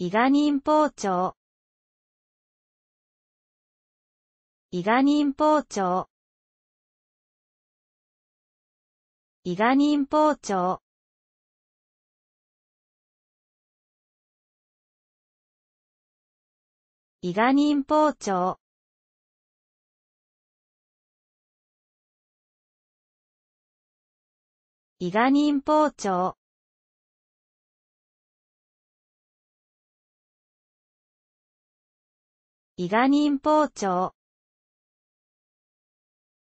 伊賀忍法庁伊賀忍法庁伊賀忍法庁伊賀忍法庁伊賀忍法庁伊賀忍包丁。